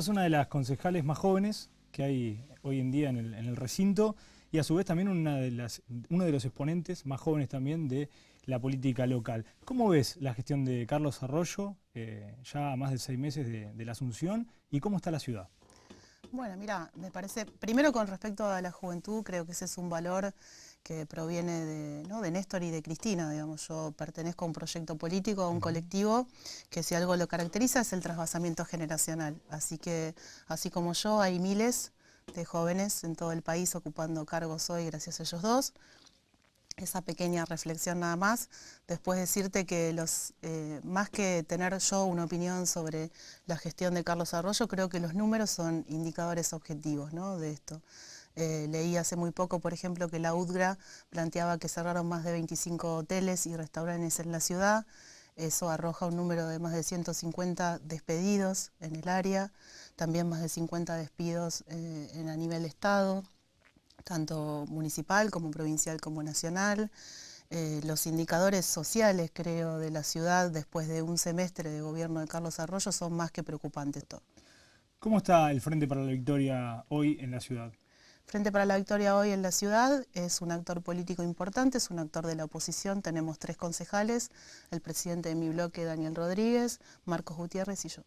es una de las concejales más jóvenes que hay hoy en día en el, recinto y a su vez también una de las, uno de los exponentes más jóvenes también de la política local. ¿Cómo ves la gestión de Carlos Arroyo, eh, ya más de seis meses de, de, la Asunción, y cómo está la ciudad? Bueno, mira, me parece, primero con respecto a la juventud, creo que ese es un valor que proviene de, ¿no? de Néstor y de Cristina, digamos, yo pertenezco a un proyecto político, a un colectivo, que si algo lo caracteriza es el trasvasamiento generacional, así que así como yo hay miles de jóvenes en todo el país ocupando cargos hoy gracias a ellos dos, esa pequeña reflexión nada más, después decirte que los eh, más que tener yo una opinión sobre la gestión de Carlos Arroyo, creo que los números son indicadores objetivos ¿no? de esto. Eh, leí hace muy poco, por ejemplo, que la UDGRA planteaba que cerraron más de 25 hoteles y restaurantes en la ciudad. Eso arroja un número de más de 150 despedidos en el área, también más de 50 despidos eh, en, a nivel Estado, tanto municipal como provincial como nacional. Eh, los indicadores sociales, creo, de la ciudad después de un semestre de gobierno de Carlos Arroyo son más que preocupantes. ¿Cómo está el Frente para la Victoria hoy en la ciudad? Frente para la Victoria hoy en la ciudad es un actor político importante, es un actor de la oposición. Tenemos tres concejales, el presidente de mi bloque, Daniel Rodríguez, Marcos Gutiérrez y yo.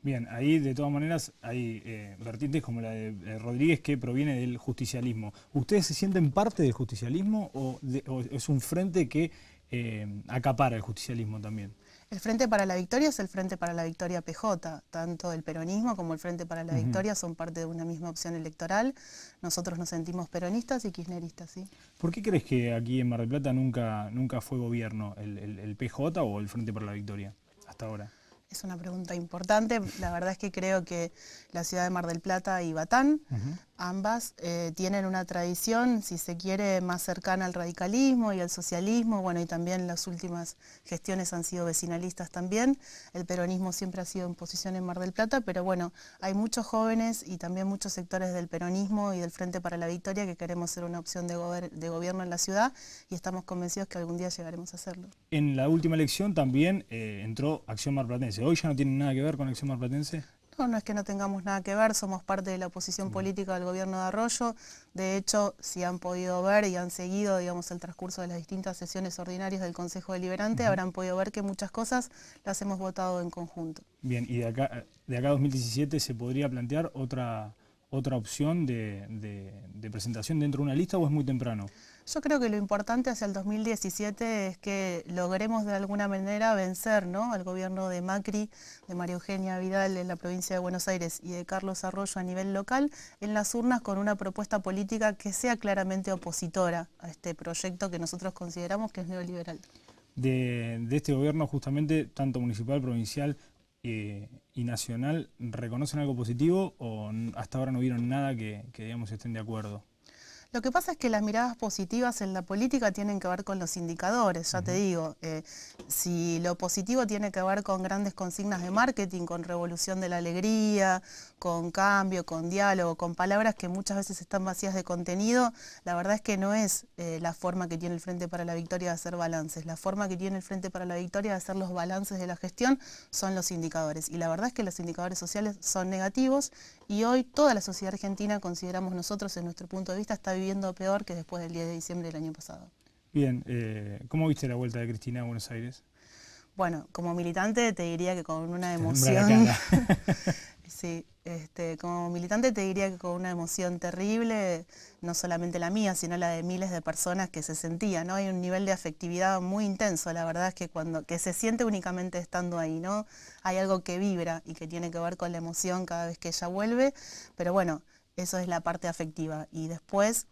Bien, ahí de todas maneras hay eh, vertientes como la de eh, Rodríguez que proviene del justicialismo. ¿Ustedes se sienten parte del justicialismo o, es un frente que eh, acapara el justicialismo también? El Frente para la Victoria es el Frente para la Victoria PJ. Tanto el peronismo como el Frente para la Victoria son parte de una misma opción electoral. Nosotros nos sentimos peronistas y kirchneristas, ¿sí? ¿Por qué crees que aquí en Mar del Plata nunca, nunca fue gobierno el, el PJ o el Frente para la Victoria hasta ahora? Es una pregunta importante. La verdad es que creo que la ciudad de Mar del Plata y Batán, ambas, eh, tienen una tradición, si se quiere, más cercana al radicalismo y al socialismo. Bueno, y también las últimas gestiones han sido vecinalistas también. El peronismo siempre ha sido en posición en Mar del Plata, pero bueno, hay muchos jóvenes y también muchos sectores del peronismo y del Frente para la Victoria que queremos ser una opción de, gobierno en la ciudad y estamos convencidos que algún día llegaremos a hacerlo. En la última elección también eh, entró Acción Marplatense ¿Hoy ya no tienen nada que ver con Acción Marplatense? No, no es que no tengamos nada que ver, somos parte de la oposición política del gobierno de Arroyo. De hecho, si han podido ver y han seguido, digamos, el transcurso de las distintas sesiones ordinarias del Consejo Deliberante, habrán podido ver que muchas cosas las hemos votado en conjunto. Bien, y de acá, de acá a 2017 se podría plantear otra otra opción de, presentación dentro de una lista o es muy temprano? Yo creo que lo importante hacia el 2017 es que logremos de alguna manera vencer ¿no? al gobierno de Macri, de María Eugenia Vidal en la provincia de Buenos Aires y de Carlos Arroyo a nivel local en las urnas con una propuesta política que sea claramente opositora a este proyecto que nosotros consideramos que es neoliberal. De, este gobierno justamente, tanto municipal, provincial, eh, y Nacional reconocen algo positivo o hasta ahora no vieron nada que, que digamos, estén de acuerdo? Lo que pasa es que las miradas positivas en la política tienen que ver con los indicadores, ya te digo, eh, si lo positivo tiene que ver con grandes consignas de marketing, con revolución de la alegría, con cambio, con diálogo, con palabras que muchas veces están vacías de contenido, la verdad es que no es eh, la forma que tiene el Frente para la Victoria de hacer balances, la forma que tiene el Frente para la Victoria de hacer los balances de la gestión son los indicadores. Y la verdad es que los indicadores sociales son negativos y hoy toda la sociedad argentina, consideramos nosotros en nuestro punto de vista, está viviendo peor que después del 10 de diciembre del año pasado. Bien, eh, ¿cómo viste la vuelta de Cristina a Buenos Aires? Bueno, como militante te diría que con una emoción... sí, este, como militante te diría que con una emoción terrible, no solamente la mía, sino la de miles de personas que se sentían, ¿no? Hay un nivel de afectividad muy intenso, la verdad es que cuando que se siente únicamente estando ahí, ¿no? Hay algo que vibra y que tiene que ver con la emoción cada vez que ella vuelve, pero bueno, eso es la parte afectiva. Y después,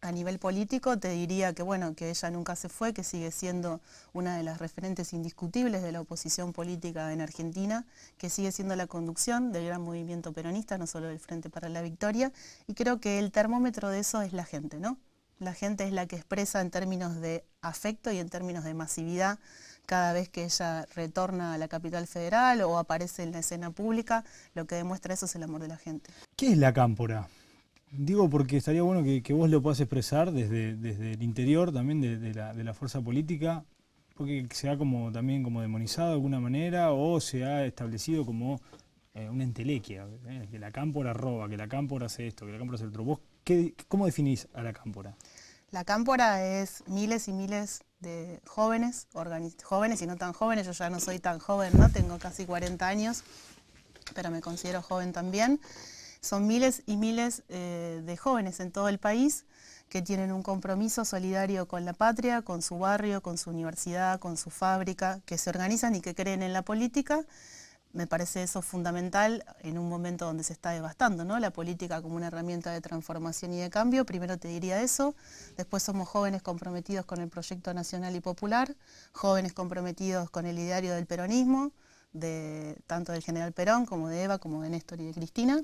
a nivel político, te diría que bueno, que ella nunca se fue, que sigue siendo una de las referentes indiscutibles de la oposición política en Argentina, que sigue siendo la conducción del gran movimiento peronista, no solo del Frente para la Victoria. Y creo que el termómetro de eso es la gente, ¿no? La gente es la que expresa en términos de afecto y en términos de masividad cada vez que ella retorna a la capital federal o aparece en la escena pública, lo que demuestra eso es el amor de la gente. ¿Qué es la cámpora? Digo porque estaría bueno que, vos lo puedas expresar desde, desde el interior también de, la, fuerza política, porque se ha como también como demonizado de alguna manera o se ha establecido como eh, una entelequia, ¿eh? que la cámpora roba, que la cámpora hace esto, que la cámpora hace el otro. ¿Vos cómo definís a la cámpora? La Cámpora es miles y miles de jóvenes, jóvenes y no tan jóvenes, yo ya no soy tan joven, ¿no? Tengo casi 40 años, pero me considero joven también. Son miles y miles eh, de jóvenes en todo el país que tienen un compromiso solidario con la patria, con su barrio, con su universidad, con su fábrica, que se organizan y que creen en la política me parece eso fundamental en un momento donde se está devastando, ¿no? La política como una herramienta de transformación y de cambio, primero te diría eso, después somos jóvenes comprometidos con el proyecto nacional y popular, jóvenes comprometidos con el ideario del peronismo, de, tanto del general Perón como de Eva, como de Néstor y de Cristina,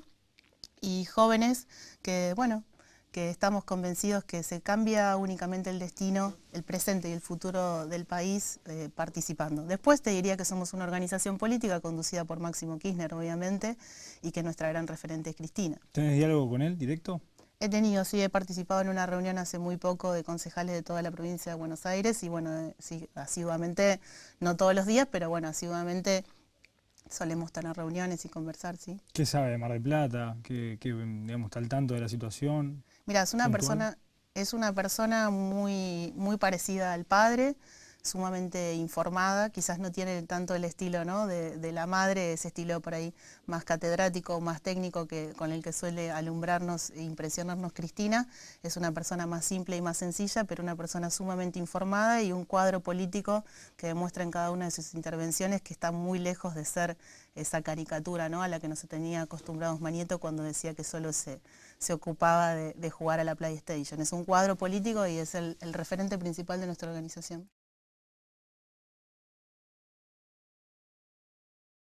y jóvenes que, bueno, que estamos convencidos que se cambia únicamente el destino, el presente y el futuro del país eh, participando. Después te diría que somos una organización política conducida por Máximo Kirchner, obviamente, y que nuestra gran referente es Cristina. ¿Tienes diálogo con él directo? He tenido, sí, he participado en una reunión hace muy poco de concejales de toda la provincia de Buenos Aires y bueno, eh, sí, asiduamente, no todos los días, pero bueno, asiduamente solemos tener reuniones y conversar, ¿sí? ¿Qué sabe de Mar del Plata? ¿Qué, digamos, está al tanto de la situación? Mira, es una persona, es una persona muy, muy parecida al padre sumamente informada, quizás no tiene tanto el estilo de, la madre, ese estilo por ahí más catedrático, más técnico que, con el que suele alumbrarnos e impresionarnos Cristina. Es una persona más simple y más sencilla, pero una persona sumamente informada y un cuadro político que demuestra en cada una de sus intervenciones que está muy lejos de ser esa caricatura a la que nos tenía acostumbrados Manieto cuando decía que solo se, ocupaba de, jugar a la PlayStation. Es un cuadro político y es el referente principal de nuestra organización.